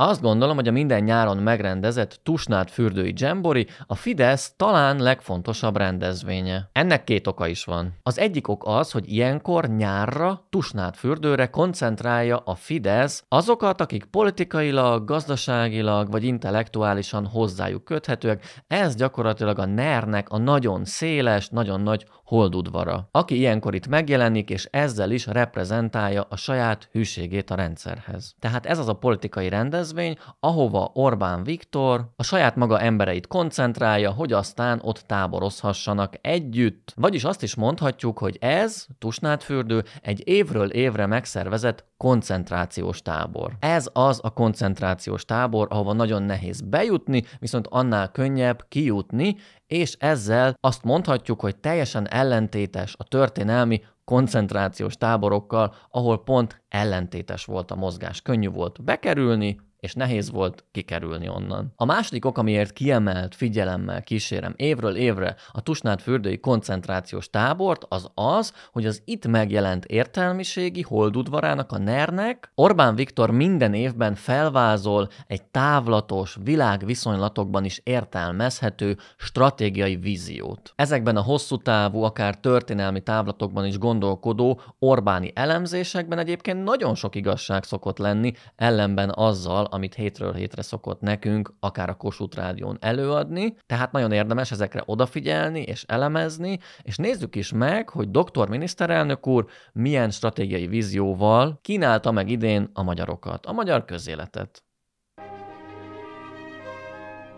Azt gondolom, hogy a minden nyáron megrendezett Tusnád fürdői dzsembori a Fidesz talán legfontosabb rendezvénye. Ennek két oka is van. Az egyik ok az, hogy ilyenkor nyárra Tusnád fürdőre koncentrálja a Fidesz azokat, akik politikailag, gazdaságilag vagy intellektuálisan hozzájuk köthetőek. Ez gyakorlatilag a ner a nagyon széles, nagyon nagy holdudvara, aki ilyenkor itt megjelenik, és ezzel is reprezentálja a saját hűségét a rendszerhez. Tehát ez az a politikai rendezvény, ahova Orbán Viktor a saját maga embereit koncentrálja, hogy aztán ott táborozhassanak együtt. Vagyis azt is mondhatjuk, hogy ez, Tusnádfürdő, egy évről évre megszervezett koncentrációs tábor. Ez az a koncentrációs tábor, ahova nagyon nehéz bejutni, viszont annál könnyebb kijutni, és ezzel azt mondhatjuk, hogy teljesen ellentétes a történelmi koncentrációs táborokkal, ahol pont ellentétes volt a mozgás. Könnyű volt bekerülni, és nehéz volt kikerülni onnan. A második ok, amiért kiemelt figyelemmel kísérem évről évre a Tusnád fürdői koncentrációs tábort, az az, hogy az itt megjelent értelmiségi holdudvarának, a nernek Orbán Viktor minden évben felvázol egy távlatos, világviszonylatokban is értelmezhető stratégiai víziót. Ezekben a hosszú távú, akár történelmi távlatokban is gondolkodó Orbáni elemzésekben egyébként nagyon sok igazság szokott lenni, ellenben azzal, amit hétről hétre szokott nekünk, akár a Kossuth Rádión előadni. Tehát nagyon érdemes ezekre odafigyelni és elemezni, és nézzük is meg, hogy doktor miniszterelnök úr milyen stratégiai vízióval kínálta meg idén a magyarokat, a magyar közéletet.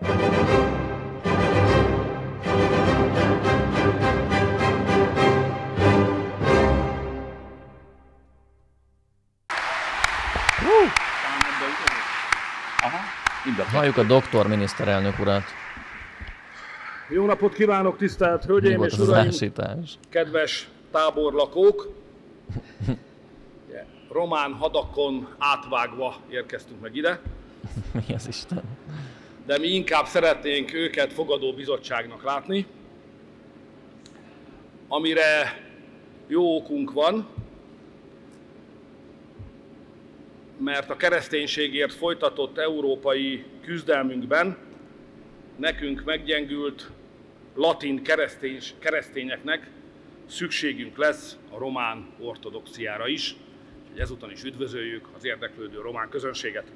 thank you ügyleteket. Halljuk a doktor miniszterelnök urat. Jó napot kívánok, tisztelt Hölgyeim Mi és Uraim! Ásítás? Kedves táborlakók! Román hadakon átvágva érkeztünk meg ide. Mi az Isten? De mi inkább szeretnénk őket fogadó bizottságnak látni, amire jó okunk van, mert a kereszténységért folytatott európai küzdelmünkben nekünk meggyengült latin keresztény, keresztényeknek szükségünk lesz a román ortodoxiára is, és is üdvözöljük az érdeklődő román közönséget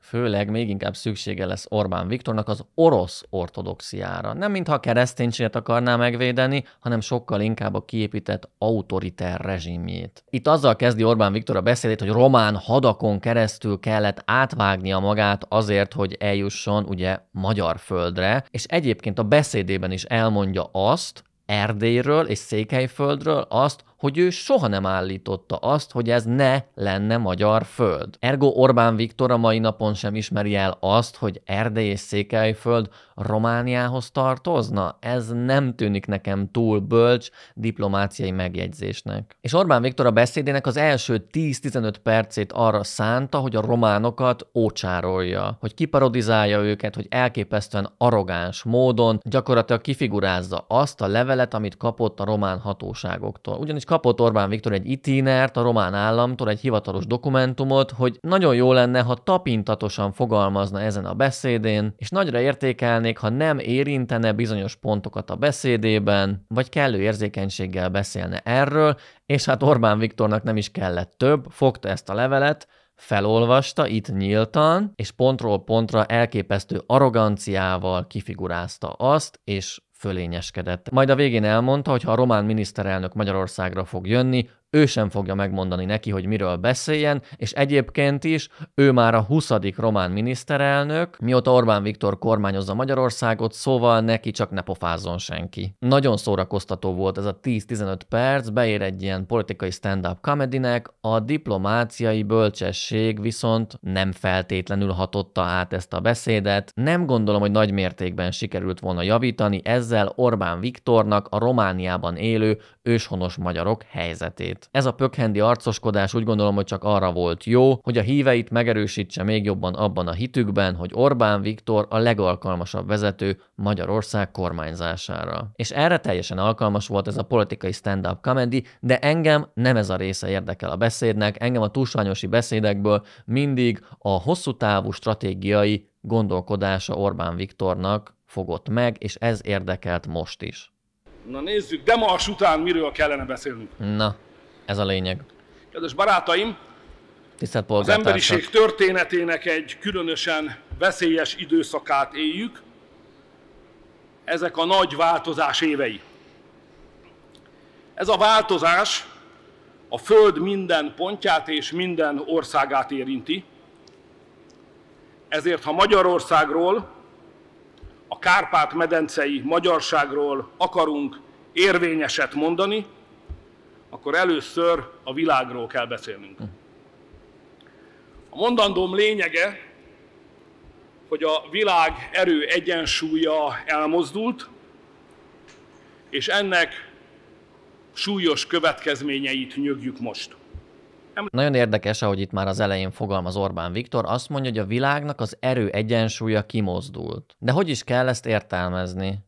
főleg még inkább szüksége lesz Orbán Viktornak az orosz ortodoxiára. Nem mintha a kereszténységet akarná megvédeni, hanem sokkal inkább a kiépített autoriter rezsimjét. Itt azzal kezdi Orbán Viktor a beszédét, hogy román hadakon keresztül kellett átvágnia magát azért, hogy eljusson ugye magyar földre, és egyébként a beszédében is elmondja azt, Erdélyről és Székelyföldről azt, hogy ő soha nem állította azt, hogy ez ne lenne magyar föld. Ergo Orbán Viktor a mai napon sem ismeri el azt, hogy Erdély és Székelyföld Romániához tartozna. Ez nem tűnik nekem túl bölcs diplomáciai megjegyzésnek. És Orbán Viktor a beszédének az első 10-15 percét arra szánta, hogy a románokat ócsárolja, hogy kiparodizálja őket, hogy elképesztően arrogáns módon gyakorlatilag kifigurázza azt a levelet, amit kapott a román hatóságoktól. Ugyanis kapott Orbán Viktor egy itinert a román államtól, egy hivatalos dokumentumot, hogy nagyon jó lenne, ha tapintatosan fogalmazna ezen a beszédén, és nagyra értékelnék, ha nem érintene bizonyos pontokat a beszédében, vagy kellő érzékenységgel beszélne erről, és hát Orbán Viktornak nem is kellett több, fogta ezt a levelet, felolvasta itt nyíltan, és pontról pontra elképesztő arroganciával kifigurázta azt, és fölényeskedett. Majd a végén elmondta, hogy ha a román miniszterelnök Magyarországra fog jönni, ő sem fogja megmondani neki, hogy miről beszéljen, és egyébként is ő már a 20. román miniszterelnök, mióta Orbán Viktor kormányozza Magyarországot, szóval neki csak ne pofázzon senki. Nagyon szórakoztató volt ez a 10-15 perc, beér egy ilyen politikai stand-up comedynek, a diplomáciai bölcsesség viszont nem feltétlenül hatotta át ezt a beszédet, nem gondolom, hogy nagy mértékben sikerült volna javítani ezzel Orbán Viktornak a Romániában élő őshonos magyarok helyzetét szemét. Ez a pökhendi arcoskodás úgy gondolom, hogy csak arra volt jó, hogy a híveit megerősítse még jobban abban a hitükben, hogy Orbán Viktor a legalkalmasabb vezető Magyarország kormányzására. És erre teljesen alkalmas volt ez a politikai stand-up comedy, de engem nem ez a része érdekel a beszédnek, engem a túlsányosi beszédekből mindig a hosszú távú stratégiai gondolkodása Orbán Viktornak fogott meg, és ez érdekelt most is. Na nézzük, de ma után miről kellene beszélnünk. Na. Ez a lényeg. Kedves barátaim, az emberiség történetének egy különösen veszélyes időszakát éljük. Ezek a nagy változás évei. Ez a változás a Föld minden pontját és minden országát érinti. Ezért, ha Magyarországról, a Kárpát-medencei magyarságról akarunk érvényeset mondani, akkor először a világról kell beszélnünk. A mondandóm lényege, hogy a világ erő egyensúlya elmozdult, és ennek súlyos következményeit nyögjük most. Nagyon érdekes, ahogy itt már az elején fogalmaz Orbán Viktor, azt mondja, hogy a világnak az erő egyensúlya kimozdult. De hogy is kell ezt értelmezni?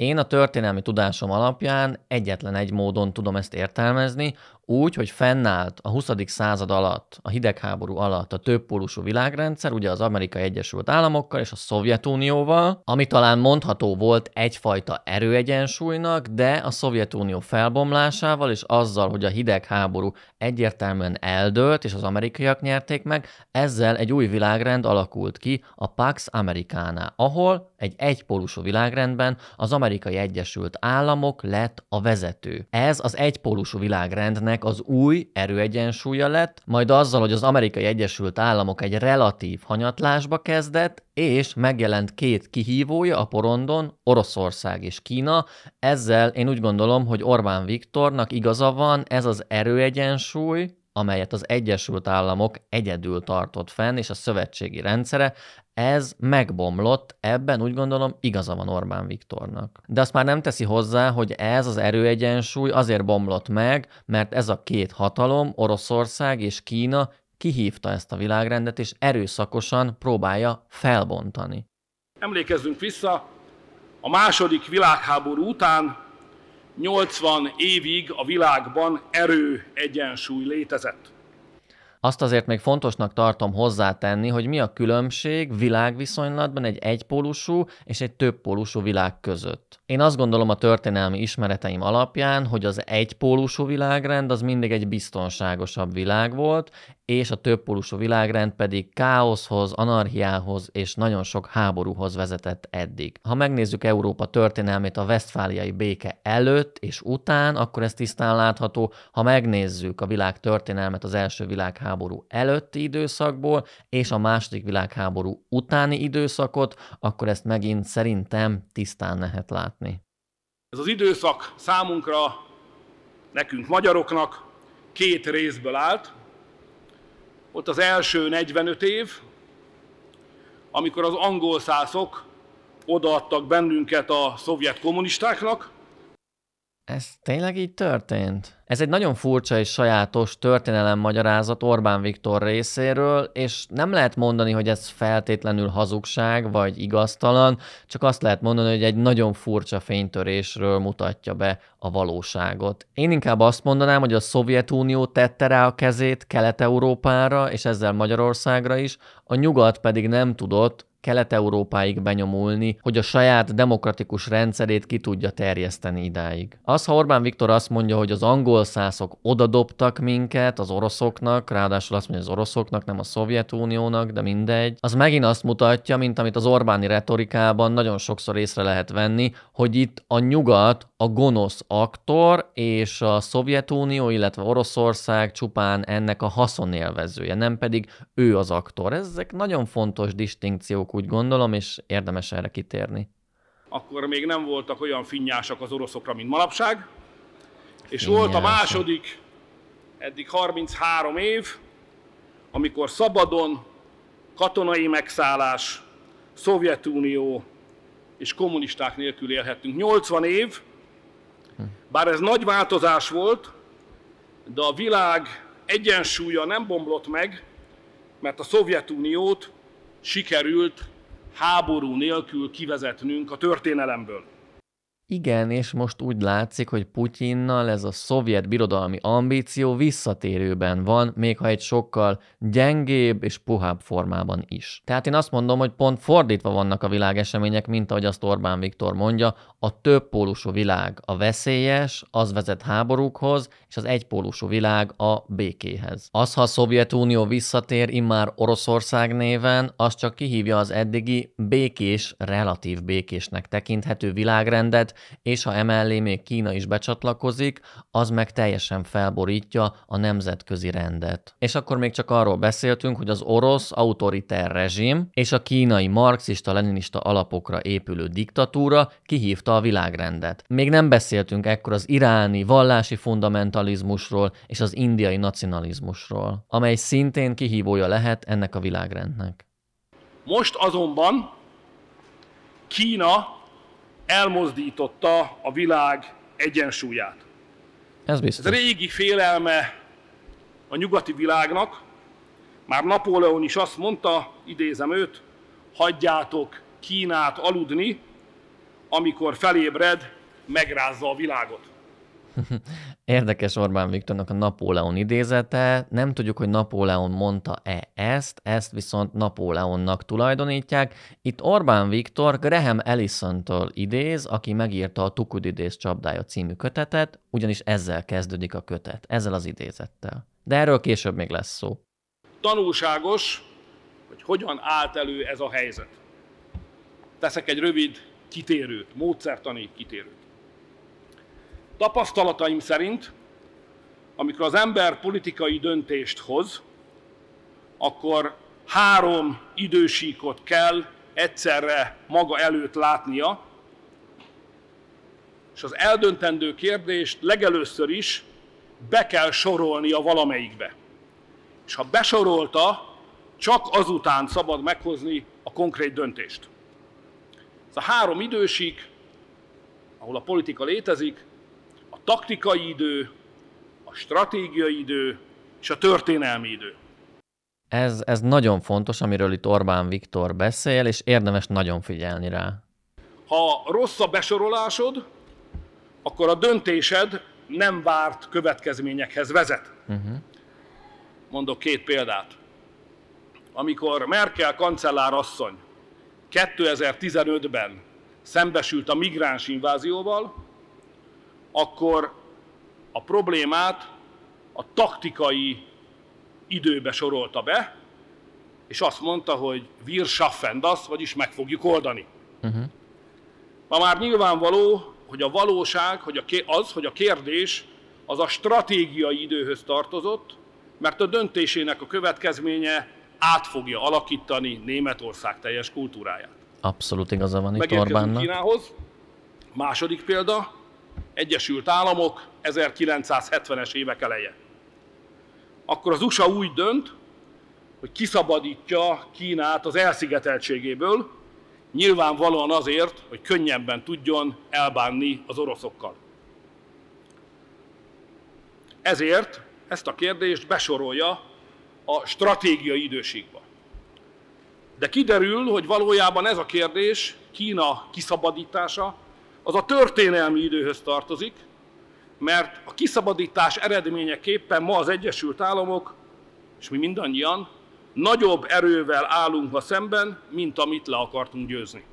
Én a történelmi tudásom alapján egyetlen egy módon tudom ezt értelmezni, úgy, hogy fennállt a 20. század alatt, a hidegháború alatt a többpólusú világrendszer, ugye az Amerikai Egyesült Államokkal és a Szovjetunióval, ami talán mondható volt egyfajta erőegyensúlynak, de a Szovjetunió felbomlásával és azzal, hogy a hidegháború egyértelműen eldőlt és az amerikaiak nyerték meg, ezzel egy új világrend alakult ki, a Pax Americana, ahol egy egypólusú világrendben az Amerikai Egyesült Államok lett a vezető. Ez az egypólusú világrendnek ennek az új erőegyensúlya lett, majd azzal, hogy az Amerikai Egyesült Államok egy relatív hanyatlásba kezdett, és megjelent két kihívója a porondon, Oroszország és Kína. Ezzel én úgy gondolom, hogy Orbán Viktornak igaza van, ez az erőegyensúly, amelyet az Egyesült Államok egyedül tartott fenn, és a szövetségi rendszere, ez megbomlott, ebben úgy gondolom igaza van Orbán Viktornak. De azt már nem teszi hozzá, hogy ez az erőegyensúly azért bomlott meg, mert ez a két hatalom, Oroszország és Kína kihívta ezt a világrendet, és erőszakosan próbálja felbontani. Emlékezzünk vissza, a második világháború után 80 évig a világban erő egyensúly létezett. Azt azért még fontosnak tartom hozzátenni, hogy mi a különbség világviszonylatban egy egypólusú és egy többpólusú világ között. Én azt gondolom a történelmi ismereteim alapján, hogy az egypólusú világrend az mindig egy biztonságosabb világ volt, és a többpólusú világrend pedig káoszhoz, anarchiához és nagyon sok háborúhoz vezetett eddig. Ha megnézzük Európa történelmét a Westfáliai béke előtt és után, akkor ez tisztán látható. Ha megnézzük a világ történelmet az első világháború előtti időszakból és a második világháború utáni időszakot, akkor ezt megint szerintem tisztán lehet látni látni. Ez az időszak számunkra, nekünk magyaroknak két részből állt. Ott az első 45 év, amikor az angol szászok odaadtak bennünket a szovjet kommunistáknak, ez tényleg így történt? Ez egy nagyon furcsa és sajátos magyarázat Orbán Viktor részéről, és nem lehet mondani, hogy ez feltétlenül hazugság vagy igaztalan, csak azt lehet mondani, hogy egy nagyon furcsa fénytörésről mutatja be a valóságot. Én inkább azt mondanám, hogy a Szovjetunió tette rá a kezét Kelet-Európára és ezzel Magyarországra is, a nyugat pedig nem tudott Kelet-Európáig benyomulni, hogy a saját demokratikus rendszerét ki tudja terjeszteni idáig. Az, ha Orbán Viktor azt mondja, hogy az angol szászok odadobtak minket az oroszoknak, ráadásul azt mondja az oroszoknak, nem a Szovjetuniónak, de mindegy, az megint azt mutatja, mint amit az Orbáni retorikában nagyon sokszor észre lehet venni, hogy itt a nyugat a gonosz aktor, és a Szovjetunió, illetve Oroszország csupán ennek a haszonélvezője, nem pedig ő az aktor. Ezek nagyon fontos distinkciók dolgok, úgy gondolom, és érdemes erre kitérni. Akkor még nem voltak olyan finnyásak az oroszokra, mint manapság, és Finnyása. volt a második, eddig 33 év, amikor szabadon katonai megszállás, Szovjetunió és kommunisták nélkül élhettünk. 80 év, bár ez nagy változás volt, de a világ egyensúlya nem bomlott meg, mert a Szovjetuniót sikerült háború nélkül kivezetnünk a történelemből. Igen, és most úgy látszik, hogy Putyinnal ez a szovjet birodalmi ambíció visszatérőben van, még ha egy sokkal gyengébb és puhább formában is. Tehát én azt mondom, hogy pont fordítva vannak a világesemények, mint ahogy azt Orbán Viktor mondja, a többpólusú világ a veszélyes, az vezet háborúkhoz, és az egypólusú világ a békéhez. Az, ha a Szovjetunió visszatér immár Oroszország néven, az csak kihívja az eddigi békés, relatív békésnek tekinthető világrendet, és ha emellé még Kína is becsatlakozik, az meg teljesen felborítja a nemzetközi rendet. És akkor még csak arról beszéltünk, hogy az orosz autoritár rezsim és a kínai marxista-leninista alapokra épülő diktatúra kihívta a világrendet. Még nem beszéltünk ekkor az iráni vallási fundamentalizmusról és az indiai nacionalizmusról, amely szintén kihívója lehet ennek a világrendnek. Most azonban Kína elmozdította a világ egyensúlyát. Ez biztos. Ez régi félelme a nyugati világnak. Már Napóleon is azt mondta, idézem őt, hagyjátok Kínát aludni, amikor felébred, megrázza a világot. Érdekes Orbán Viktornak a Napóleon idézete. Nem tudjuk, hogy Napóleon mondta-e ezt, ezt viszont Napóleonnak tulajdonítják. Itt Orbán Viktor Graham Ellisontól idéz, aki megírta a Tukudidész csapdája című kötetet, ugyanis ezzel kezdődik a kötet, ezzel az idézettel. De erről később még lesz szó. Tanulságos, hogy hogyan állt elő ez a helyzet. Teszek egy rövid kitérőt, módszertani kitérőt. Tapasztalataim szerint, amikor az ember politikai döntést hoz, akkor három idősíkot kell egyszerre maga előtt látnia, és az eldöntendő kérdést legelőször is be kell sorolnia valamelyikbe. És ha besorolta, csak azután szabad meghozni a konkrét döntést. Ez a három idősík, ahol a politika létezik, taktikai idő, a stratégiai idő és a történelmi idő. Ez, ez nagyon fontos, amiről itt Orbán Viktor beszél, és érdemes nagyon figyelni rá. Ha rossz a besorolásod, akkor a döntésed nem várt következményekhez vezet. Uh-huh. Mondok két példát. Amikor Merkel kancellár asszony 2015-ben szembesült a migráns invázióval, akkor a problémát a taktikai időbe sorolta be, és azt mondta, hogy wir schaffen das, vagyis meg fogjuk oldani. Uh-huh. Ma már nyilvánvaló, hogy a valóság, hogy a, az, hogy a kérdés az a stratégiai időhöz tartozott, mert a döntésének a következménye át fogja alakítani Németország teljes kultúráját. Abszolút igaza van itt Orbánnak. Kínához. Második példa, Egyesült Államok, 1970-es évek eleje. Akkor az USA úgy dönt, hogy kiszabadítja Kínát az elszigeteltségéből, nyilvánvalóan azért, hogy könnyebben tudjon elbánni az oroszokkal. Ezért ezt a kérdést besorolja a stratégiai időségbe. De kiderül, hogy valójában ez a kérdés Kína kiszabadítása az a történelmi időhöz tartozik, mert a kiszabadítás eredményeképpen ma az Egyesült Államok, és mi mindannyian, nagyobb erővel állunk ma szemben, mint amit le akartunk győzni.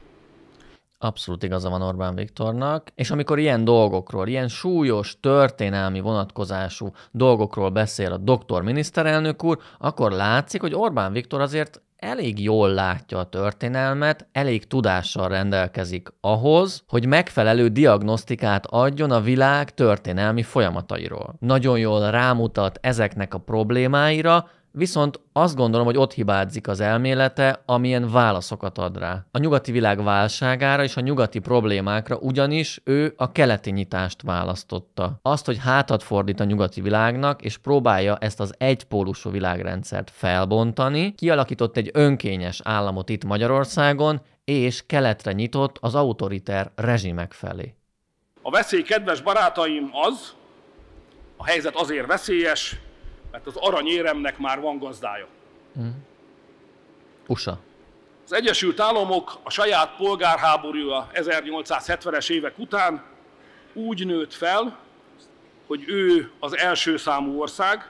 Abszolút igaza van Orbán Viktornak, és amikor ilyen dolgokról, ilyen súlyos, történelmi vonatkozású dolgokról beszél a doktor miniszterelnök úr, akkor látszik, hogy Orbán Viktor azért elég jól látja a történelmet, elég tudással rendelkezik ahhoz, hogy megfelelő diagnosztikát adjon a világ történelmi folyamatairól. Nagyon jól rámutat ezeknek a problémáira, Viszont azt gondolom, hogy ott hibázik az elmélete, amilyen válaszokat ad rá. A nyugati világ válságára és a nyugati problémákra ugyanis ő a keleti nyitást választotta. Azt, hogy hátat fordít a nyugati világnak, és próbálja ezt az egypólusú világrendszert felbontani, kialakított egy önkényes államot itt Magyarországon, és keletre nyitott az autoriter rezsimek felé. A veszély, kedves barátaim, az, a helyzet azért veszélyes, mert hát az aranyéremnek már van gazdája. Hmm. USA. Az Egyesült Államok a saját polgárháborúja 1870-es évek után úgy nőtt fel, hogy ő az első számú ország,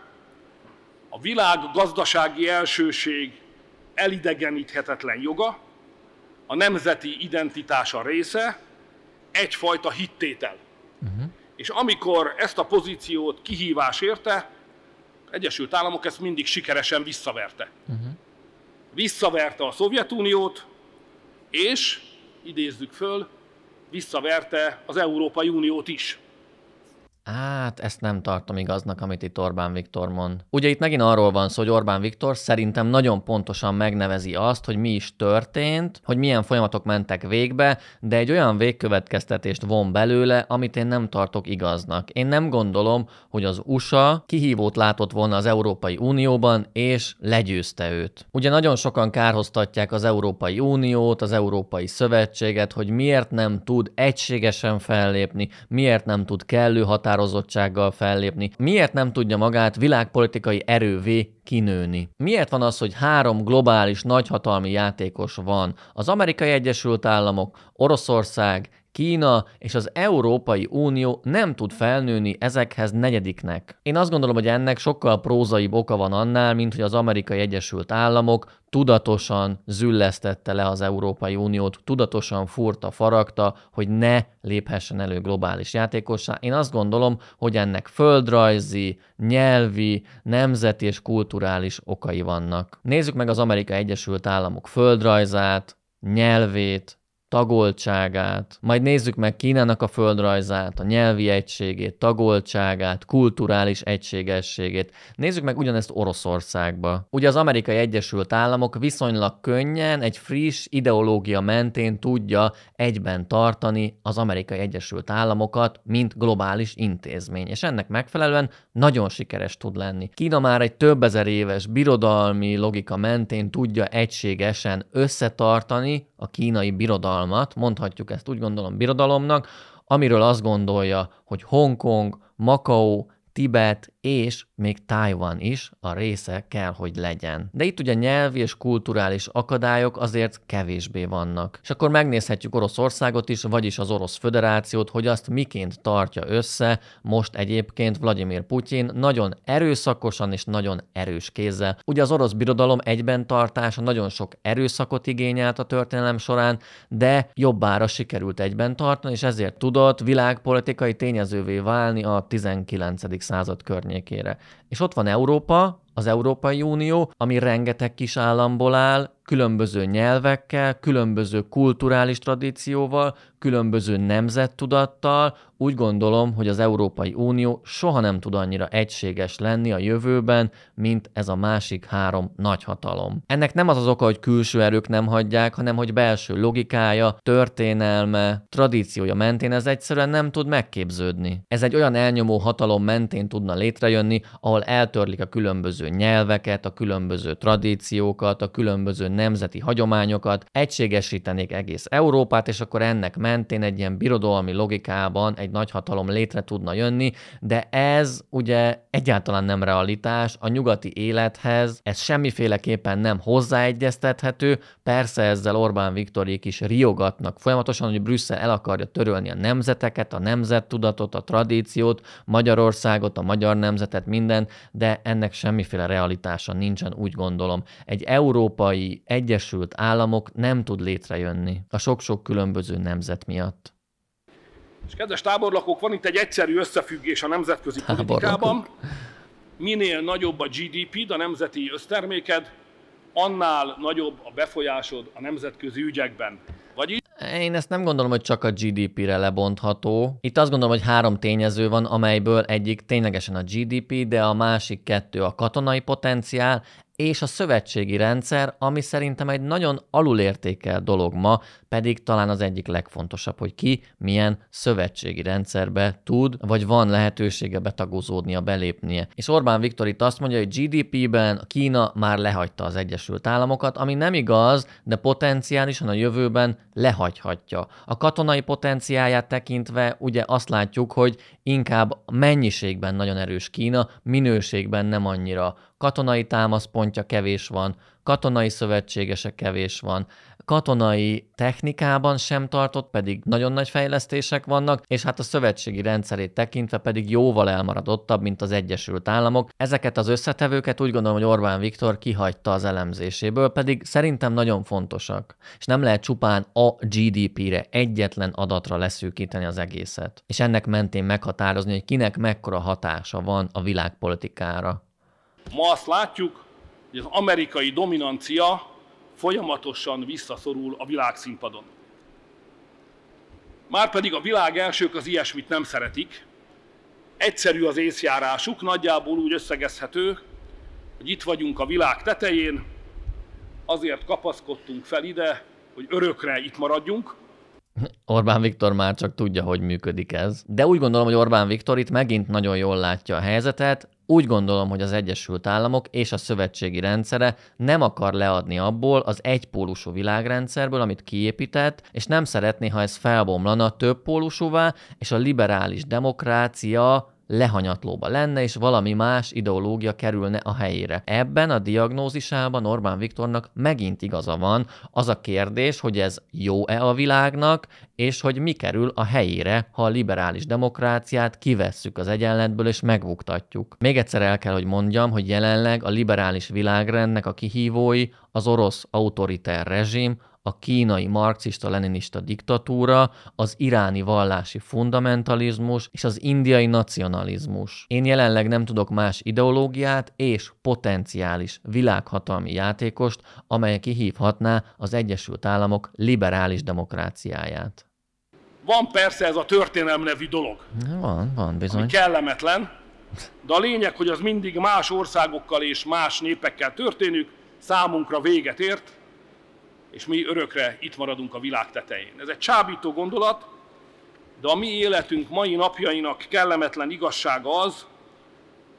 a világ gazdasági elsőség elidegeníthetetlen joga, a nemzeti identitása része, egyfajta hittétel. Uh-huh. És amikor ezt a pozíciót kihívás érte, Egyesült Államok ezt mindig sikeresen visszaverte. Uh-huh. Visszaverte a Szovjetuniót, és idézzük föl, visszaverte az Európai Uniót is. Hát ezt nem tartom igaznak, amit itt Orbán Viktor mond. Ugye itt megint arról van szó, hogy Orbán Viktor szerintem nagyon pontosan megnevezi azt, hogy mi is történt, hogy milyen folyamatok mentek végbe, de egy olyan végkövetkeztetést von belőle, amit én nem tartok igaznak. Én nem gondolom, hogy az USA kihívót látott volna az Európai Unióban, és legyőzte őt. Ugye nagyon sokan kárhoztatják az Európai Uniót, az Európai Szövetséget, hogy miért nem tud egységesen fellépni, miért nem tud kellő határ határozottsággal fellépni. Miért nem tudja magát világpolitikai erővé kinőni? Miért van az, hogy három globális nagyhatalmi játékos van? Az Amerikai Egyesült Államok, Oroszország Kína és az Európai Unió nem tud felnőni ezekhez negyediknek. Én azt gondolom, hogy ennek sokkal prózaibb oka van annál, mint hogy az Amerikai Egyesült Államok tudatosan züllesztette le az Európai Uniót, tudatosan furta, faragta, hogy ne léphessen elő globális játékossá. Én azt gondolom, hogy ennek földrajzi, nyelvi, nemzeti és kulturális okai vannak. Nézzük meg az Amerikai Egyesült Államok földrajzát, nyelvét, tagoltságát, majd nézzük meg Kínának a földrajzát, a nyelvi egységét, tagoltságát, kulturális egységességét. Nézzük meg ugyanezt Oroszországba. Ugye az amerikai Egyesült Államok viszonylag könnyen egy friss ideológia mentén tudja egyben tartani az amerikai Egyesült Államokat, mint globális intézmény, és ennek megfelelően nagyon sikeres tud lenni. Kína már egy több ezer éves birodalmi logika mentén tudja egységesen összetartani a kínai birodalmat birodalmat, mondhatjuk ezt úgy gondolom birodalomnak, amiről azt gondolja, hogy Hongkong, Makau, Tibet és még Taiwan is a része kell, hogy legyen. De itt ugye nyelvi és kulturális akadályok azért kevésbé vannak. És akkor megnézhetjük Oroszországot is, vagyis az Orosz Föderációt, hogy azt miként tartja össze most egyébként Vladimir Putyin nagyon erőszakosan és nagyon erős kézzel. Ugye az orosz birodalom egyben tartása nagyon sok erőszakot igényelt a történelem során, de jobbára sikerült egyben tartani, és ezért tudott világpolitikai tényezővé válni a 19. század környékén környékére. És ott van Európa, az Európai Unió, ami rengeteg kis államból áll, különböző nyelvekkel, különböző kulturális tradícióval, különböző nemzettudattal. Úgy gondolom, hogy az Európai Unió soha nem tud annyira egységes lenni a jövőben, mint ez a másik három nagyhatalom. Ennek nem az az oka, hogy külső erők nem hagyják, hanem hogy belső logikája, történelme, tradíciója mentén ez egyszerűen nem tud megképződni. Ez egy olyan elnyomó hatalom mentén tudna létrejönni, ahol eltörlik a különböző különböző nyelveket, a különböző tradíciókat, a különböző nemzeti hagyományokat, egységesítenék egész Európát, és akkor ennek mentén egy ilyen birodalmi logikában egy nagy hatalom létre tudna jönni, de ez ugye egyáltalán nem realitás, a nyugati élethez ez semmiféleképpen nem hozzáegyeztethető, persze ezzel Orbán Viktorék is riogatnak folyamatosan, hogy Brüsszel el akarja törölni a nemzeteket, a nemzettudatot, a tradíciót, Magyarországot, a magyar nemzetet, minden, de ennek semmiféle semmiféle realitása nincsen, úgy gondolom. Egy európai Egyesült Államok nem tud létrejönni a sok-sok különböző nemzet miatt. És kedves táborlakók, van itt egy egyszerű összefüggés a nemzetközi politikában. Minél nagyobb a GDP, a nemzeti összterméked, annál nagyobb a befolyásod a nemzetközi ügyekben. Én ezt nem gondolom, hogy csak a GDP-re lebontható. Itt azt gondolom, hogy három tényező van, amelyből egyik ténylegesen a GDP, de a másik kettő a katonai potenciál, és a szövetségi rendszer, ami szerintem egy nagyon alulértékel dolog ma, pedig talán az egyik legfontosabb, hogy ki milyen szövetségi rendszerbe tud, vagy van lehetősége betagozódnia, belépnie. És Orbán Viktor itt azt mondja, hogy GDP-ben Kína már lehagyta az Egyesült Államokat, ami nem igaz, de potenciálisan a jövőben lehagyhatja. A katonai potenciáját tekintve ugye azt látjuk, hogy inkább mennyiségben nagyon erős Kína, minőségben nem annyira katonai támaszpontja kevés van, katonai szövetségese kevés van, katonai technikában sem tartott, pedig nagyon nagy fejlesztések vannak, és hát a szövetségi rendszerét tekintve pedig jóval elmaradottabb, mint az Egyesült Államok. Ezeket az összetevőket úgy gondolom, hogy Orbán Viktor kihagyta az elemzéséből, pedig szerintem nagyon fontosak. És nem lehet csupán a GDP-re, egyetlen adatra leszűkíteni az egészet. És ennek mentén meghatározni, hogy kinek mekkora hatása van a világpolitikára. Ma azt látjuk, hogy az amerikai dominancia folyamatosan visszaszorul a világszínpadon. Márpedig a világ elsők az ilyesmit nem szeretik. Egyszerű az észjárásuk, nagyjából úgy összegezhető, hogy itt vagyunk a világ tetején, azért kapaszkodtunk fel ide, hogy örökre itt maradjunk, Orbán Viktor már csak tudja, hogy működik ez. De úgy gondolom, hogy Orbán Viktor itt megint nagyon jól látja a helyzetet, úgy gondolom, hogy az Egyesült Államok és a szövetségi rendszere nem akar leadni abból az egypólusú világrendszerből, amit kiépített, és nem szeretné, ha ez felbomlana többpólusúvá, és a liberális demokrácia lehanyatlóba lenne, és valami más ideológia kerülne a helyére. Ebben a diagnózisában Orbán Viktornak megint igaza van. Az a kérdés, hogy ez jó-e a világnak, és hogy mi kerül a helyére, ha a liberális demokráciát kivesszük az egyenletből és megvuktatjuk. Még egyszer el kell, hogy mondjam, hogy jelenleg a liberális világrendnek a kihívói az orosz autoriter rezsim, a kínai marxista-leninista diktatúra, az iráni vallási fundamentalizmus és az indiai nacionalizmus. Én jelenleg nem tudok más ideológiát és potenciális világhatalmi játékost, amely kihívhatná az Egyesült Államok liberális demokráciáját. Van persze ez a történelem nevű dolog. Van, van bizony. Ami kellemetlen, de a lényeg, hogy az mindig más országokkal és más népekkel történik, számunkra véget ért, és mi örökre itt maradunk a világ tetején. Ez egy csábító gondolat, de a mi életünk mai napjainak kellemetlen igazsága az,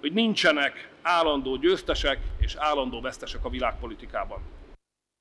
hogy nincsenek állandó győztesek és állandó vesztesek a világpolitikában.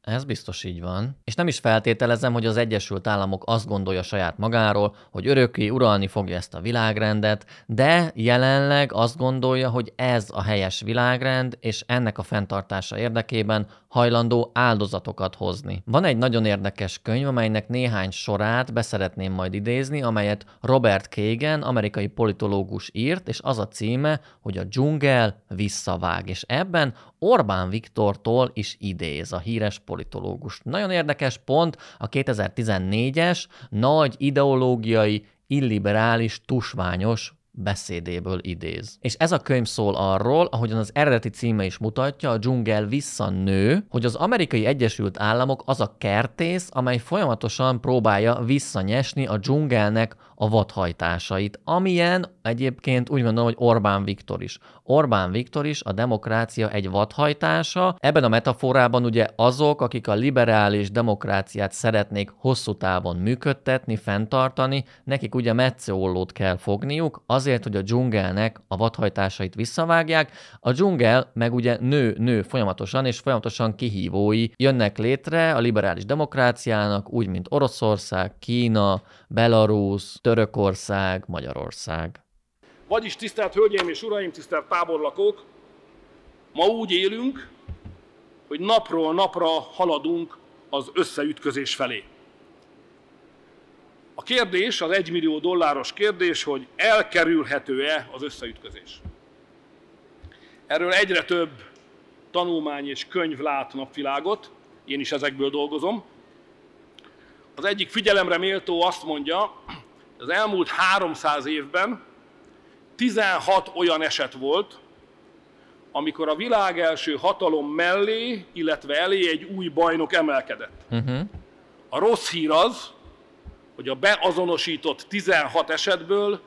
Ez biztos így van. És nem is feltételezem, hogy az Egyesült Államok azt gondolja saját magáról, hogy örökké uralni fogja ezt a világrendet, de jelenleg azt gondolja, hogy ez a helyes világrend, és ennek a fenntartása érdekében hajlandó áldozatokat hozni. Van egy nagyon érdekes könyv, amelynek néhány sorát beszeretném majd idézni, amelyet Robert Kagan, amerikai politológus írt, és az a címe, hogy a dzsungel visszavág. És ebben Orbán Viktortól is idéz a híres politológus. Nagyon érdekes pont a 2014-es nagy ideológiai, illiberális, tusványos beszédéből idéz. És ez a könyv szól arról, ahogyan az eredeti címe is mutatja, a dzsungel visszanő, hogy az amerikai Egyesült Államok az a kertész, amely folyamatosan próbálja visszanyesni a dzsungelnek a vadhajtásait, amilyen egyébként úgy gondolom, hogy Orbán Viktor is. Orbán Viktor is a demokrácia egy vadhajtása. Ebben a metaforában ugye azok, akik a liberális demokráciát szeretnék hosszú távon működtetni, fenntartani, nekik ugye metszőollót kell fogniuk, azért, hogy a dzsungelnek a vadhajtásait visszavágják. A dzsungel meg ugye nő, nő folyamatosan, és folyamatosan kihívói jönnek létre a liberális demokráciának, úgy, mint Oroszország, Kína, Belarus, Törökország, Magyarország. Vagyis tisztelt Hölgyeim és Uraim, tisztelt táborlakók, ma úgy élünk, hogy napról napra haladunk az összeütközés felé. A kérdés, az egymillió dolláros kérdés, hogy elkerülhető-e az összeütközés. Erről egyre több tanulmány és könyv lát napvilágot, én is ezekből dolgozom. Az egyik figyelemre méltó azt mondja, az elmúlt 300 évben 16 olyan eset volt, amikor a világ első hatalom mellé, illetve elé egy új bajnok emelkedett. Uh-huh. A rossz hír az, hogy a beazonosított 16 esetből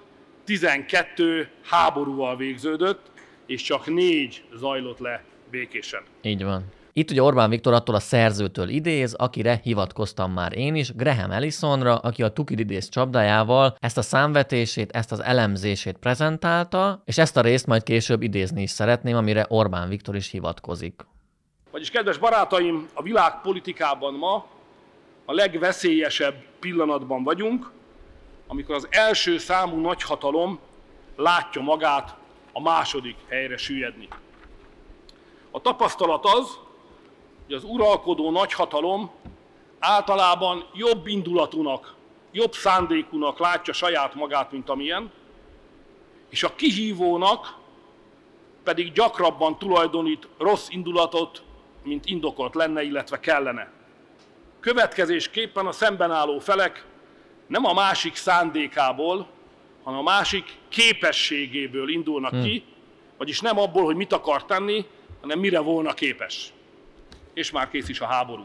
12 háborúval végződött, és csak 4 zajlott le békésen. Így van. Itt ugye Orbán Viktor attól a szerzőtől idéz, akire hivatkoztam már én is, Graham Ellisonra, aki a Tukid csapdájával ezt a számvetését, ezt az elemzését prezentálta, és ezt a részt majd később idézni is szeretném, amire Orbán Viktor is hivatkozik. Vagyis kedves barátaim, a világ politikában ma a legveszélyesebb pillanatban vagyunk, amikor az első számú nagyhatalom látja magát a második helyre süllyedni. A tapasztalat az, hogy az uralkodó nagyhatalom általában jobb indulatúnak, jobb szándékúnak látja saját magát, mint amilyen, és a kihívónak pedig gyakrabban tulajdonít rossz indulatot, mint indokolt lenne, illetve kellene. Következésképpen a szemben álló felek nem a másik szándékából, hanem a másik képességéből indulnak hmm. ki, vagyis nem abból, hogy mit akar tenni, hanem mire volna képes és már kész is a háború.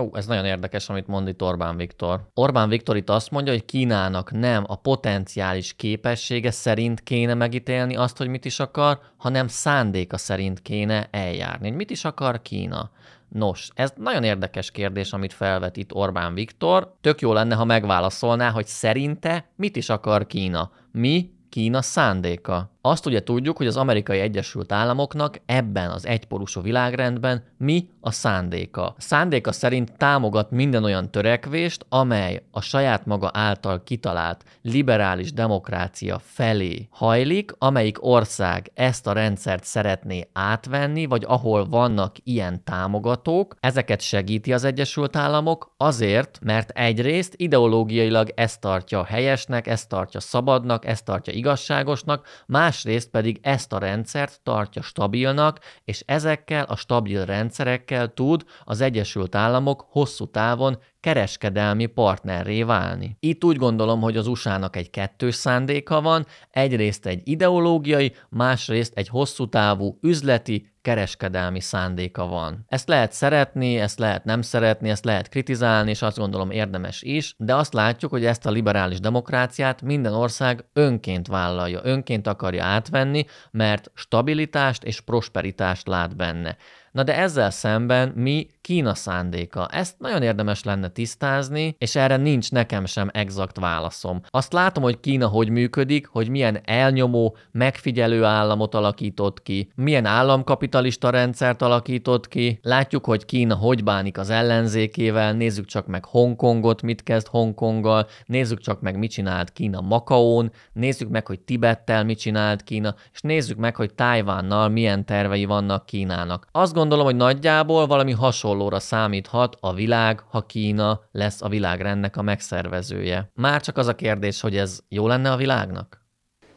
Ó, ez nagyon érdekes, amit mond itt Orbán Viktor. Orbán Viktor itt azt mondja, hogy Kínának nem a potenciális képessége szerint kéne megítélni azt, hogy mit is akar, hanem szándéka szerint kéne eljárni. Mit is akar Kína? Nos, ez nagyon érdekes kérdés, amit felvet itt Orbán Viktor. Tök jó lenne, ha megválaszolná, hogy szerinte mit is akar Kína? Mi Kína szándéka? Azt ugye tudjuk, hogy az amerikai Egyesült Államoknak ebben az egypólusú világrendben mi a szándéka. A szándéka szerint támogat minden olyan törekvést, amely a saját maga által kitalált liberális demokrácia felé hajlik, amelyik ország ezt a rendszert szeretné átvenni, vagy ahol vannak ilyen támogatók, ezeket segíti az Egyesült Államok azért, mert egyrészt ideológiailag ezt tartja helyesnek, ezt tartja szabadnak, ezt tartja igazságosnak, más másrészt pedig ezt a rendszert tartja stabilnak, és ezekkel a stabil rendszerekkel tud az Egyesült Államok hosszú távon kereskedelmi partnerré válni. Itt úgy gondolom, hogy az USA-nak egy kettős szándéka van, egyrészt egy ideológiai, másrészt egy hosszú távú üzleti, kereskedelmi szándéka van. Ezt lehet szeretni, ezt lehet nem szeretni, ezt lehet kritizálni, és azt gondolom érdemes is, de azt látjuk, hogy ezt a liberális demokráciát minden ország önként vállalja, önként akarja átvenni, mert stabilitást és prosperitást lát benne. Na de ezzel szemben mi Kína szándéka? Ezt nagyon érdemes lenne tisztázni, és erre nincs nekem sem exakt válaszom. Azt látom, hogy Kína hogy működik, hogy milyen elnyomó, megfigyelő államot alakított ki, milyen államkapitalista rendszert alakított ki, látjuk, hogy Kína hogy bánik az ellenzékével, nézzük csak meg Hongkongot, mit kezd Hongkonggal, nézzük csak meg, mit csinált Kína Makaón, nézzük meg, hogy Tibettel mit csinált Kína, és nézzük meg, hogy Tájvánnal milyen tervei vannak Kínának. Azt gondolom, hogy nagyjából valami hasonlóra számíthat a világ, ha Kína lesz a világrendnek a megszervezője. Már csak az a kérdés, hogy ez jó lenne a világnak?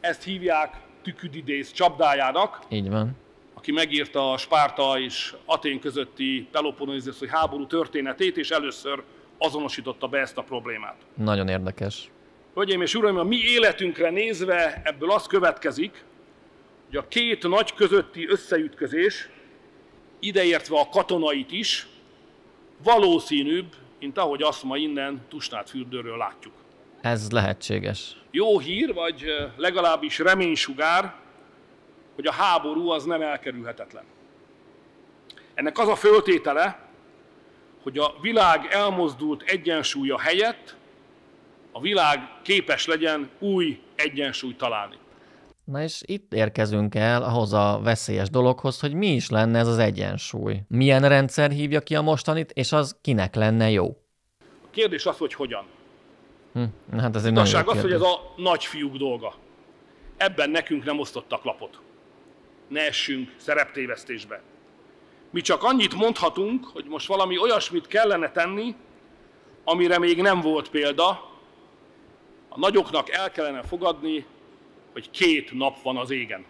Ezt hívják Tüküdidész csapdájának. Így van. Aki megírta a Spárta és Atén közötti Peloponnézőszói háború történetét, és először azonosította be ezt a problémát. Nagyon érdekes. Hölgyeim és uraim, a mi életünkre nézve ebből az következik, hogy a két nagy közötti összeütközés ideértve a katonait is, valószínűbb, mint ahogy azt ma innen fürdőről látjuk. Ez lehetséges. Jó hír, vagy legalábbis reménysugár, hogy a háború az nem elkerülhetetlen. Ennek az a föltétele, hogy a világ elmozdult egyensúlya helyett a világ képes legyen új egyensúlyt találni. Na és itt érkezünk el ahhoz a veszélyes dologhoz, hogy mi is lenne ez az egyensúly. Milyen rendszer hívja ki a mostanit, és az kinek lenne jó? A kérdés az, hogy hogyan. Hm, hát ez egy nagy az, hogy ez a nagyfiúk dolga. Ebben nekünk nem osztottak lapot. Ne essünk szereptévesztésbe. Mi csak annyit mondhatunk, hogy most valami olyasmit kellene tenni, amire még nem volt példa. A nagyoknak el kellene fogadni hogy két nap van az égen.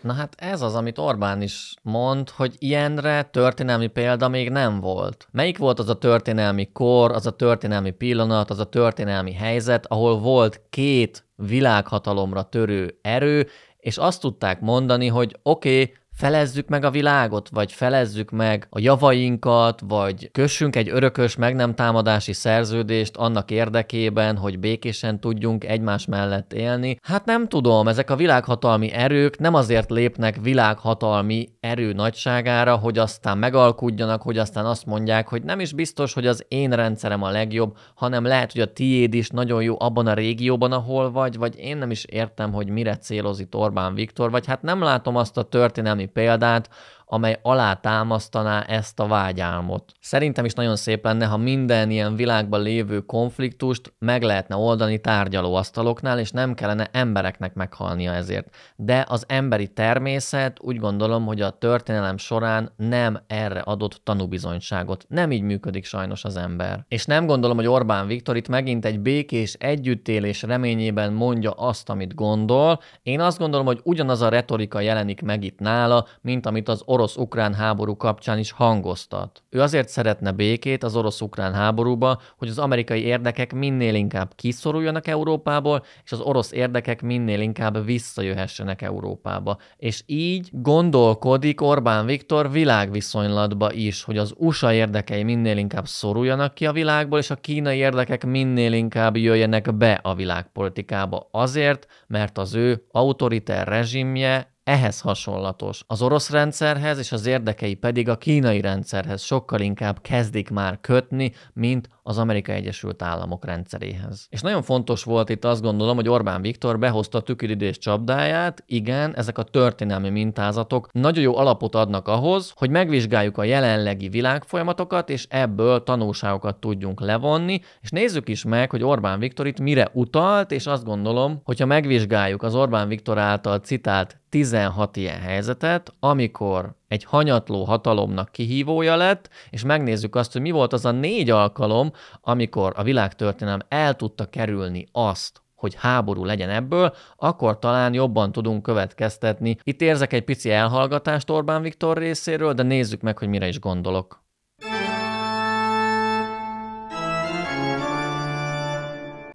Na hát ez az, amit Orbán is mond, hogy ilyenre történelmi példa még nem volt. Melyik volt az a történelmi kor, az a történelmi pillanat, az a történelmi helyzet, ahol volt két világhatalomra törő erő, és azt tudták mondani, hogy oké, okay, felezzük meg a világot, vagy felezzük meg a javainkat, vagy kössünk egy örökös meg nem támadási szerződést annak érdekében, hogy békésen tudjunk egymás mellett élni. Hát nem tudom, ezek a világhatalmi erők nem azért lépnek világhatalmi erő nagyságára, hogy aztán megalkudjanak, hogy aztán azt mondják, hogy nem is biztos, hogy az én rendszerem a legjobb, hanem lehet, hogy a tiéd is nagyon jó abban a régióban, ahol vagy, vagy én nem is értem, hogy mire célozik Orbán Viktor, vagy hát nem látom azt a történelmi that. amely alátámasztaná ezt a vágyálmot. Szerintem is nagyon szép lenne, ha minden ilyen világban lévő konfliktust meg lehetne oldani tárgyalóasztaloknál, és nem kellene embereknek meghalnia ezért. De az emberi természet úgy gondolom, hogy a történelem során nem erre adott tanúbizonyságot. Nem így működik sajnos az ember. És nem gondolom, hogy Orbán Viktor itt megint egy békés együttélés reményében mondja azt, amit gondol. Én azt gondolom, hogy ugyanaz a retorika jelenik meg itt nála, mint amit az orosz orosz-ukrán háború kapcsán is hangoztat. Ő azért szeretne békét az orosz-ukrán háborúba, hogy az amerikai érdekek minél inkább kiszoruljanak Európából, és az orosz érdekek minél inkább visszajöhessenek Európába. És így gondolkodik Orbán Viktor világviszonylatba is, hogy az USA érdekei minél inkább szoruljanak ki a világból, és a kínai érdekek minél inkább jöjjenek be a világpolitikába. Azért, mert az ő autoriter rezsimje ehhez hasonlatos. Az orosz rendszerhez és az érdekei pedig a kínai rendszerhez sokkal inkább kezdik már kötni, mint az Amerikai Egyesült Államok rendszeréhez. És nagyon fontos volt itt azt gondolom, hogy Orbán Viktor behozta a tükiridés csapdáját, igen, ezek a történelmi mintázatok nagyon jó alapot adnak ahhoz, hogy megvizsgáljuk a jelenlegi világfolyamatokat, és ebből tanulságokat tudjunk levonni, és nézzük is meg, hogy Orbán Viktor itt mire utalt, és azt gondolom, hogyha megvizsgáljuk az Orbán Viktor által citált 16 ilyen helyzetet, amikor egy hanyatló hatalomnak kihívója lett, és megnézzük azt, hogy mi volt az a négy alkalom, amikor a világtörténelem el tudta kerülni azt, hogy háború legyen ebből, akkor talán jobban tudunk következtetni. Itt érzek egy pici elhallgatást Orbán Viktor részéről, de nézzük meg, hogy mire is gondolok.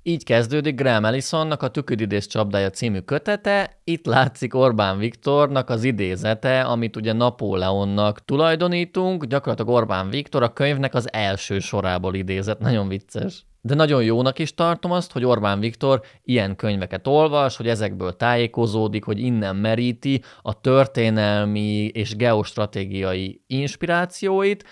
Így kezdődik Graham Ellisonnak a Tüküdidés csapdája című kötete, itt látszik Orbán Viktornak az idézete, amit ugye Napóleonnak tulajdonítunk, gyakorlatilag Orbán Viktor a könyvnek az első sorából idézett, nagyon vicces. De nagyon jónak is tartom azt, hogy Orbán Viktor ilyen könyveket olvas, hogy ezekből tájékozódik, hogy innen meríti a történelmi és geostratégiai inspirációit,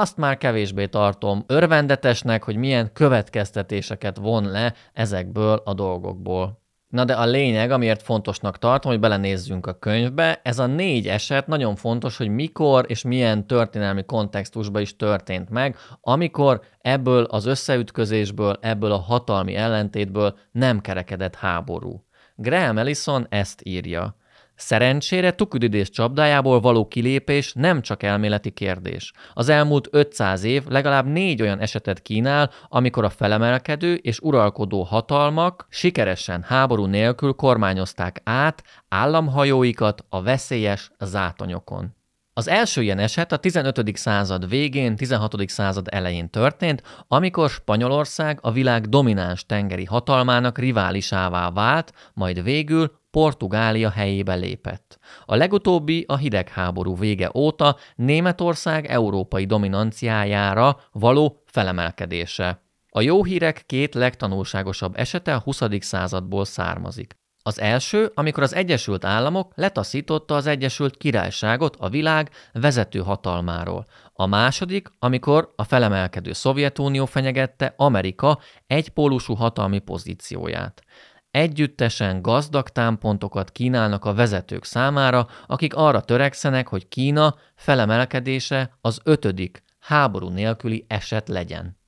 azt már kevésbé tartom örvendetesnek, hogy milyen következtetéseket von le ezekből a dolgokból. Na de a lényeg, amiért fontosnak tartom, hogy belenézzünk a könyvbe, ez a négy eset nagyon fontos, hogy mikor és milyen történelmi kontextusban is történt meg, amikor ebből az összeütközésből, ebből a hatalmi ellentétből nem kerekedett háború. Graham Ellison ezt írja. Szerencsére Tuküdidész csapdájából való kilépés nem csak elméleti kérdés. Az elmúlt 500 év legalább négy olyan esetet kínál, amikor a felemelkedő és uralkodó hatalmak sikeresen háború nélkül kormányozták át államhajóikat a veszélyes zátonyokon. Az első ilyen eset a 15. század végén, 16. század elején történt, amikor Spanyolország a világ domináns tengeri hatalmának riválisává vált, majd végül Portugália helyébe lépett. A legutóbbi a hidegháború vége óta Németország európai dominanciájára való felemelkedése. A jó hírek két legtanulságosabb esete a 20. századból származik. Az első, amikor az Egyesült Államok letaszította az Egyesült Királyságot a világ vezető hatalmáról. A második, amikor a felemelkedő Szovjetunió fenyegette Amerika egypólusú hatalmi pozícióját. Együttesen gazdag támpontokat kínálnak a vezetők számára, akik arra törekszenek, hogy Kína felemelkedése az ötödik háború nélküli eset legyen.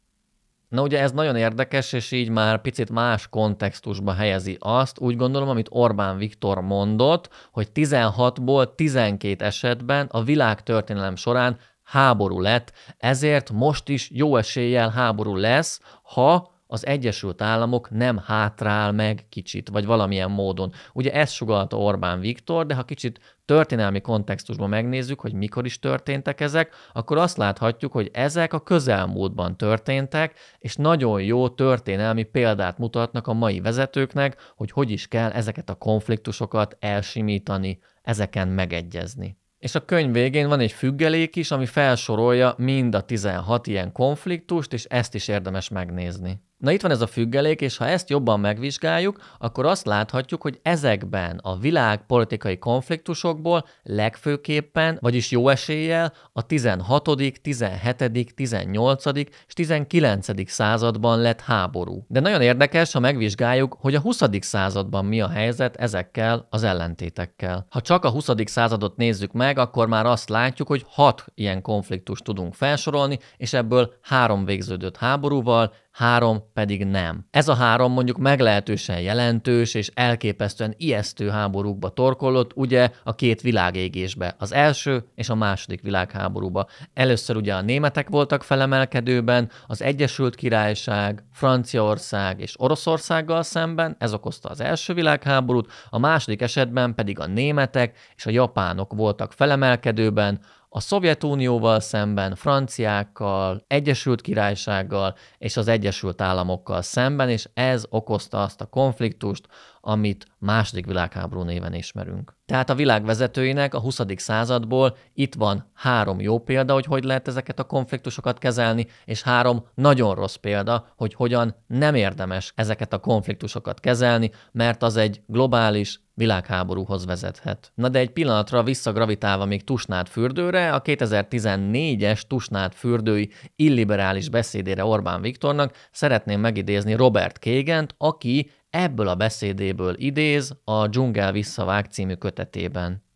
Na ugye ez nagyon érdekes, és így már picit más kontextusba helyezi azt, úgy gondolom, amit Orbán Viktor mondott, hogy 16-ból 12 esetben a világ történelem során háború lett, ezért most is jó eséllyel háború lesz, ha az Egyesült Államok nem hátrál meg kicsit, vagy valamilyen módon. Ugye ezt sugalta Orbán Viktor, de ha kicsit történelmi kontextusban megnézzük, hogy mikor is történtek ezek, akkor azt láthatjuk, hogy ezek a közelmúltban történtek, és nagyon jó történelmi példát mutatnak a mai vezetőknek, hogy hogy is kell ezeket a konfliktusokat elsimítani, ezeken megegyezni. És a könyv végén van egy függelék is, ami felsorolja mind a 16 ilyen konfliktust, és ezt is érdemes megnézni. Na itt van ez a függelék, és ha ezt jobban megvizsgáljuk, akkor azt láthatjuk, hogy ezekben a világ politikai konfliktusokból legfőképpen, vagyis jó eséllyel a 16., 17., 18. és 19. században lett háború. De nagyon érdekes, ha megvizsgáljuk, hogy a 20. században mi a helyzet ezekkel az ellentétekkel. Ha csak a 20. századot nézzük meg, akkor már azt látjuk, hogy hat ilyen konfliktust tudunk felsorolni, és ebből három végződött háborúval, három pedig nem. Ez a három mondjuk meglehetősen jelentős és elképesztően ijesztő háborúkba torkollott, ugye a két világégésbe, az első és a második világháborúba. Először ugye a németek voltak felemelkedőben, az Egyesült Királyság, Franciaország és Oroszországgal szemben, ez okozta az első világháborút, a második esetben pedig a németek és a japánok voltak felemelkedőben, a Szovjetunióval szemben, franciákkal, Egyesült Királysággal és az Egyesült Államokkal szemben, és ez okozta azt a konfliktust, amit második világháború néven ismerünk. Tehát a világ vezetőinek a 20. századból itt van három jó példa, hogy hogy lehet ezeket a konfliktusokat kezelni, és három nagyon rossz példa, hogy hogyan nem érdemes ezeket a konfliktusokat kezelni, mert az egy globális világháborúhoz vezethet. Na de egy pillanatra visszagravitálva még Tusnád fürdőre, a 2014-es Tusnád fürdői illiberális beszédére Orbán Viktornak szeretném megidézni Robert Kégent, aki ebből a beszédéből idéz a Dzsungel visszavág című kötetében.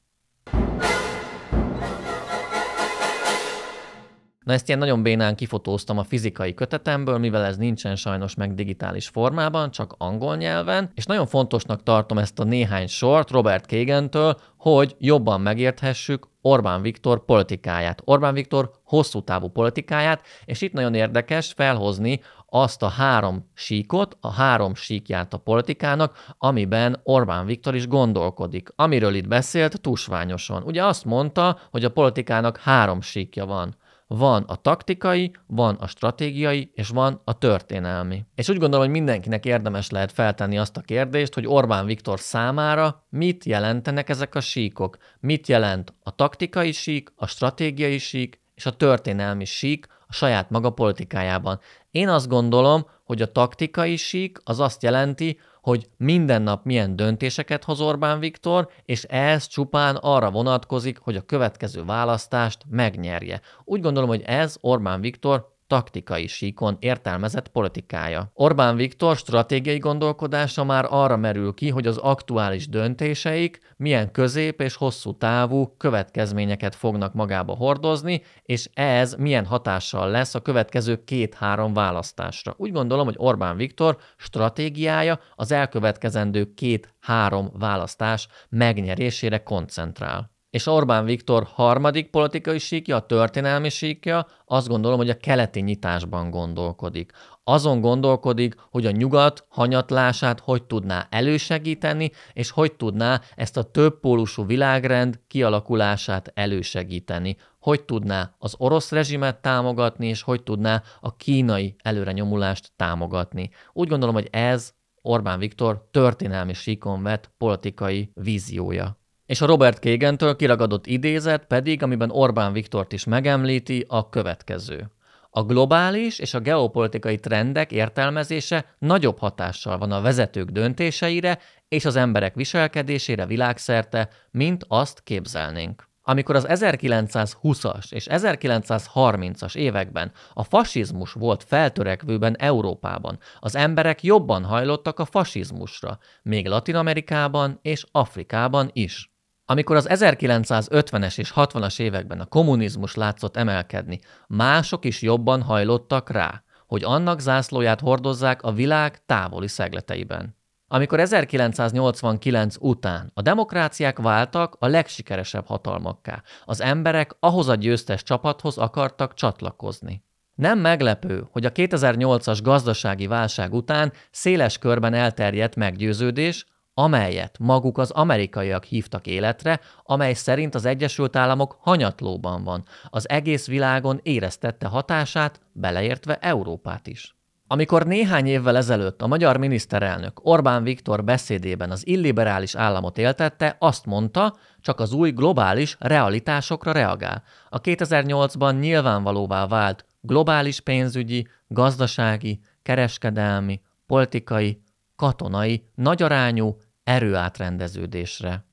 Na ezt ilyen nagyon bénán kifotóztam a fizikai kötetemből, mivel ez nincsen sajnos meg digitális formában, csak angol nyelven, és nagyon fontosnak tartom ezt a néhány sort Robert Kégentől, hogy jobban megérthessük Orbán Viktor politikáját, Orbán Viktor hosszú távú politikáját, és itt nagyon érdekes felhozni azt a három síkot, a három síkját a politikának, amiben Orbán Viktor is gondolkodik, amiről itt beszélt tusványosan. Ugye azt mondta, hogy a politikának három síkja van. Van a taktikai, van a stratégiai, és van a történelmi. És úgy gondolom, hogy mindenkinek érdemes lehet feltenni azt a kérdést, hogy Orbán Viktor számára mit jelentenek ezek a síkok? Mit jelent a taktikai sík, a stratégiai sík, és a történelmi sík, a saját maga politikájában. Én azt gondolom, hogy a taktikai sík az azt jelenti, hogy minden nap milyen döntéseket hoz Orbán Viktor, és ez csupán arra vonatkozik, hogy a következő választást megnyerje. Úgy gondolom, hogy ez Orbán Viktor taktikai síkon értelmezett politikája. Orbán Viktor stratégiai gondolkodása már arra merül ki, hogy az aktuális döntéseik milyen közép és hosszú távú következményeket fognak magába hordozni, és ez milyen hatással lesz a következő két-három választásra. Úgy gondolom, hogy Orbán Viktor stratégiája az elkövetkezendő két-három választás megnyerésére koncentrál és Orbán Viktor harmadik politikai síkja, a történelmi síkja, azt gondolom, hogy a keleti nyitásban gondolkodik. Azon gondolkodik, hogy a nyugat hanyatlását hogy tudná elősegíteni, és hogy tudná ezt a többpólusú világrend kialakulását elősegíteni. Hogy tudná az orosz rezsimet támogatni, és hogy tudná a kínai előrenyomulást támogatni. Úgy gondolom, hogy ez Orbán Viktor történelmi síkon vett politikai víziója. És a Robert Kégentől kiragadott idézet pedig, amiben Orbán Viktort is megemlíti, a következő. A globális és a geopolitikai trendek értelmezése nagyobb hatással van a vezetők döntéseire és az emberek viselkedésére világszerte, mint azt képzelnénk. Amikor az 1920-as és 1930-as években a fasizmus volt feltörekvőben Európában, az emberek jobban hajlottak a fasizmusra, még Latin-Amerikában és Afrikában is. Amikor az 1950-es és 60-as években a kommunizmus látszott emelkedni, mások is jobban hajlottak rá, hogy annak zászlóját hordozzák a világ távoli szegleteiben. Amikor 1989 után a demokráciák váltak a legsikeresebb hatalmakká, az emberek ahhoz a győztes csapathoz akartak csatlakozni. Nem meglepő, hogy a 2008-as gazdasági válság után széles körben elterjedt meggyőződés, amelyet maguk az amerikaiak hívtak életre, amely szerint az Egyesült Államok hanyatlóban van, az egész világon éreztette hatását, beleértve Európát is. Amikor néhány évvel ezelőtt a magyar miniszterelnök Orbán Viktor beszédében az illiberális államot éltette, azt mondta, csak az új globális realitásokra reagál. A 2008-ban nyilvánvalóvá vált globális pénzügyi, gazdasági, kereskedelmi, politikai, katonai, nagyarányú, erőátrendeződésre.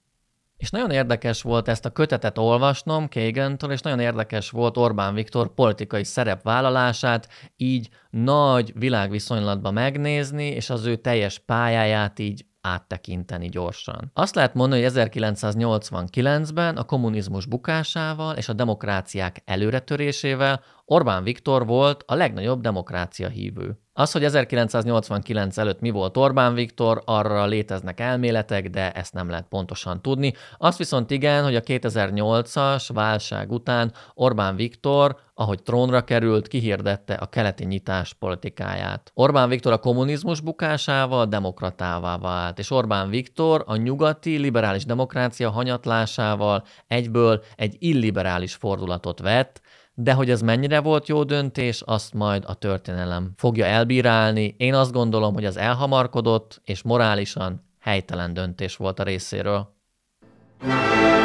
És nagyon érdekes volt ezt a kötetet olvasnom Kégentől, és nagyon érdekes volt Orbán Viktor politikai szerepvállalását így nagy világviszonylatba megnézni, és az ő teljes pályáját így áttekinteni gyorsan. Azt lehet mondani, hogy 1989-ben a kommunizmus bukásával és a demokráciák előretörésével Orbán Viktor volt a legnagyobb demokrácia hívő. Az, hogy 1989 előtt mi volt Orbán Viktor, arra léteznek elméletek, de ezt nem lehet pontosan tudni. Azt viszont igen, hogy a 2008-as válság után Orbán Viktor ahogy trónra került, kihirdette a keleti nyitás politikáját. Orbán Viktor a kommunizmus bukásával demokratává vált, és Orbán Viktor a nyugati liberális demokrácia hanyatlásával egyből egy illiberális fordulatot vett, de hogy ez mennyire volt jó döntés, azt majd a történelem fogja elbírálni. Én azt gondolom, hogy az elhamarkodott és morálisan helytelen döntés volt a részéről. Yeah.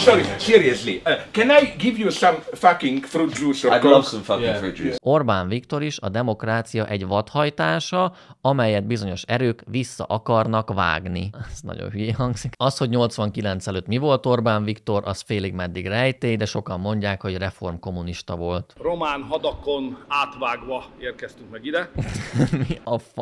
Sorry, seriously. Uh, can I give you some fucking fruit juice or I'd love some fucking yeah. fruit juice. Orbán Viktor is a demokrácia egy vadhajtása, amelyet bizonyos erők vissza akarnak vágni. Ez nagyon hülye hangzik. Az, hogy 89 előtt mi volt Orbán Viktor, az félig meddig rejtély, de sokan mondják, hogy reformkommunista volt. Román hadakon átvágva érkeztünk meg ide. mi a fa-